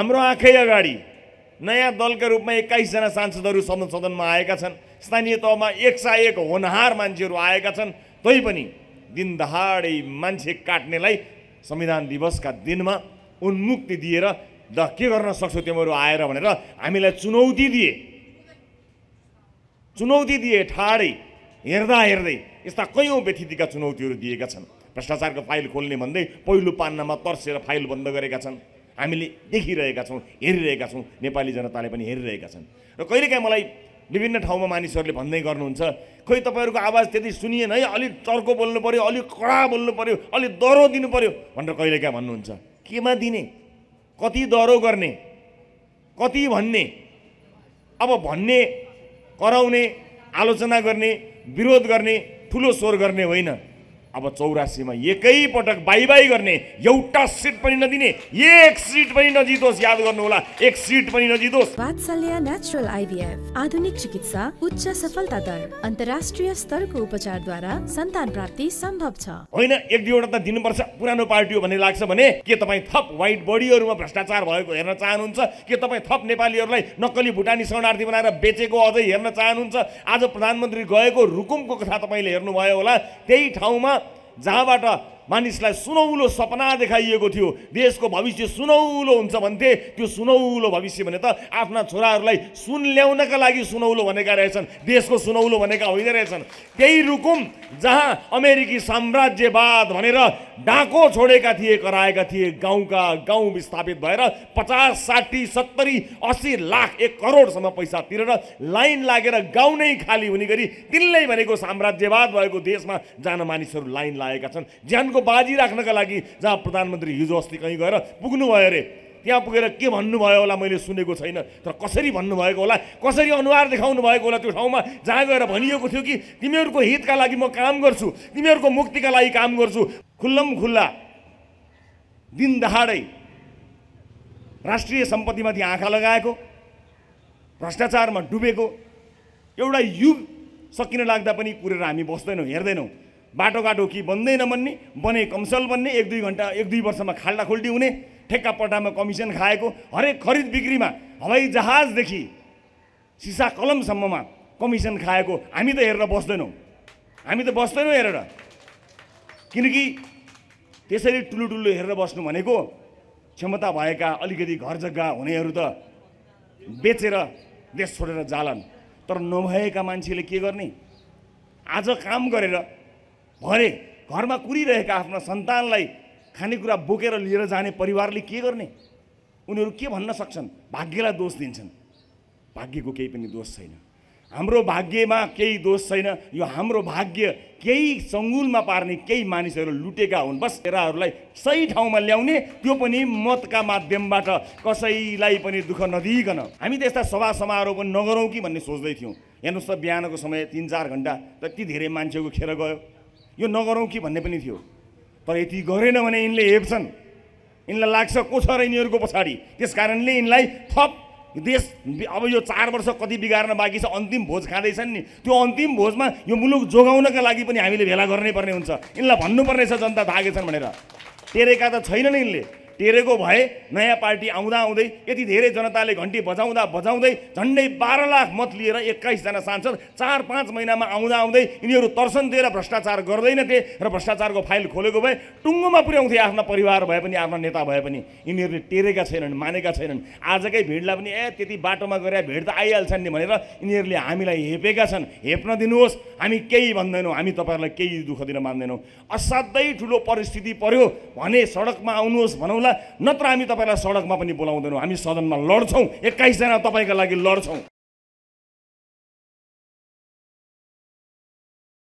हाम्रो आँखै अगाडि नयाँ दलका रूपमा एक्काइसजना सांसदहरू सदन सदनमा आएका छन् स्थानीय तहमा एक एक होनहार मान्छेहरू आएका छन् तैपनि दिन दहाडै मान्छे काट्नेलाई संविधान दिवसका दिनमा उन्मुक्ति दिएर द के गर्न सक्छौ तिमीहरू आएर भनेर हामीलाई चुनौती दिए चुनौती दिए ठाडै हेर्दा हेर्दै यस्ता कैयौँ व्यतिथिका चुनौतीहरू दिएका छन् भ्रष्टाचारको फाइल खोल्ने भन्दै पहिलो पान्नामा तर्सेर फाइल बन्द गरेका छन् हामीले देखिरहेका छौँ हेरिरहेका छौँ नेपाली जनताले पनि हेरिरहेका छन् र कहिलेकाहीँ मलाई विभिन्न ठाउँमा मानिसहरूले भन्दै गर्नुहुन्छ खोइ तपाईँहरूको आवाज त्यति सुनिएन है अलिक चर्को बोल्नु पऱ्यो अलिक कडा बोल्नु पऱ्यो अलिक दह्रो दिनु पऱ्यो भनेर कहिलेकाहीँ भन्नुहुन्छ केमा दिने कति दह्रो गर्ने कति भन्ने अब भन्ने कराउने आलोचना गर्ने विरोध गर्ने ठुलो स्वर गर्ने होइन अब चौरासीमा एकैपटक बाई बाई गर्ने एउटा सिट पनि नदिने एक सिट पनि नजितोस् याद गर्नु होला एक सिट पनि नजितोस् वात्सल्य नेचुरल आइभीएफ आधुनिक चिकित्सा उच्च सफलता दर अन्तर्राष्ट्रिय स्तरको उपचारद्वारा सन्तान प्राप्ति सम्भव छ होइन एक दुईवटा त दिनुपर्छ पुरानो पार्टी हो भन्ने लाग्छ भने के तपाईँ थप वाइट बडीहरूमा भ्रष्टाचार भएको हेर्न चाहनुहुन्छ के तपाईँ थप नेपालीहरूलाई नक्कली भुटानी शरणार्थी बनाएर बेचेको अझै हेर्न चाहनुहुन्छ आज प्रधानमन्त्री गएको रुकुमको कथा तपाईँले हेर्नुभयो होला त्यही ठाउँमा जहाँबाट मानिसलाई सुनौलो सपना देखाइएको थियो देशको भविष्य सुनौलो हुन्छ भन्थे त्यो सुनौलो भविष्य भने त आफ्ना छोराहरूलाई सुन ल्याउनका लागि सुनौलो भनेका रहेछन् देशको सुनौलो भनेका होइन रहेछन् त्यही रुकुम जहाँ अमेरिकी साम्राज्यवाद भनेर डाँको छोडेका थिए कराएका थिए गाउँका गाउँ विस्थापित भएर पचास साठी सत्तरी अस्सी लाख एक करोडसम्म पैसा तिरेर लाइन लागेर गाउँ नै खाली हुने गरी तिनले भनेको साम्राज्यवाद भएको देशमा जान मानिसहरू लाइन लागेका छन् ज्यानको बाजी राख्नका लागि जहाँ प्रधानमन्त्री हिजो अस्ति कहीँ गएर पुग्नुभयो अरे त्यहाँ पुगेर के भन्नुभयो होला मैले सुनेको छैन तर कसरी भन्नुभएको होला कसरी अनुहार देखाउनु भएको होला त्यो ठाउँमा जहाँ गएर भनिएको थियो कि तिमीहरूको हितका लागि म काम गर्छु तिमीहरूको मुक्तिका लागि काम गर्छु खुल्लम खुल्ला दिन दहाडै राष्ट्रिय सम्पत्तिमाथि आँखा लगाएको भ्रष्टाचारमा डुबेको एउटा युग सकिन लाग्दा पनि कुरेर हामी बस्दैनौँ हेर्दैनौँ बाटोघाटो कि बन्दै नबन्ने बने कमसल बन्ने एक दुई घन्टा एक दुई वर्षमा खाल्डा खाल्टाखुल्टी हुने ठेक्का पट्टामा कमिसन खाएको हरेक खरिद बिक्रीमा हवाई जहाजदेखि सिसा कलमसम्ममा कमिसन खाएको हामी त हेरेर बस्दैनौँ हामी त बस्दैनौँ हेरेर किनकि त्यसरी टुलो टुलो हेरेर बस्नु भनेको क्षमता भएका अलिकति घर जग्गा हुनेहरू त बेचेर देश छोडेर जालन तर नभएका मान्छेले के गर्ने आज काम गरेर भने घरमा कुरिरहेका आफ्ना सन्तानलाई खानेकुरा बोकेर लिएर जाने परिवारले के गर्ने उनीहरू के भन्न सक्छन् भाग्यलाई दोष दिन्छन् भाग्यको केही पनि दोष छैन हाम्रो भाग्यमा केही दोष छैन यो हाम्रो भाग्य केही सङ्गुलमा पार्ने केही मानिसहरू लुटेका हुन् बस एराहरूलाई सही ठाउँमा ल्याउने त्यो पनि मतका माध्यमबाट कसैलाई पनि दुःख नदिइकन हामी त यस्ता सभा समारोह पनि नगरौँ कि भन्ने सोच्दै थियौँ हेर्नुहोस् त बिहानको समय तिन चार घन्टा तति धेरै मान्छेको खेर गयो यो नगरौँ कि भन्ने पनि थियो तर यति गरेन भने यिनले हेप्छन् यिनलाई लाग्छ को छ र यिनीहरूको पछाडि त्यस कारणले यिनलाई थप देश अब यो चार वर्ष कति बिगार्न बाँकी छ अन्तिम भोज खाँदैछन् नि त्यो अन्तिम भोजमा यो मुलुक जोगाउनका लागि पनि हामीले भेला गर्नै पर्ने हुन्छ यिनलाई भन्नुपर्नेछ जनता धागेछन् भनेर तेरेका त छैनन् यिनले टेरेको भए नयाँ पार्टी आउँदा आउँदै यति धेरै जनताले घन्टी बजाउँदा बजाउँदै झन्डै बाह्र लाख मत लिएर एक्काइसजना सांसद चार पाँच महिनामा आउँदा आउँदै यिनीहरू तर्सन दिएर भ्रष्टाचार गर्दैनथे र भ्रष्टाचारको फाइल खोलेको भए टुङ्गोमा पुर्याउँथे आफ्ना परिवार भए पनि आफ्ना नेता भए पनि यिनीहरूले टेरेका छैनन् मानेका छैनन् आजकै भिडलाई पनि ए त्यति बाटोमा गएर भिड त आइहाल्छन् नि भनेर यिनीहरूले हामीलाई हेपेका छन् हेप्न दिनुहोस् हामी केही भन्दैनौँ हामी तपाईँहरूलाई केही दुःख दिन मान्दैनौँ असाध्यै ठुलो परिस्थिति पर्यो भने सडकमा आउनुहोस् भनौँला नत्र हामी तपाईँलाई सडकमा पनि बोलाउँदैनौँ हामी सदनमा लड्छौँ एक्काइसजना तपाईँका लागि लड्छौँ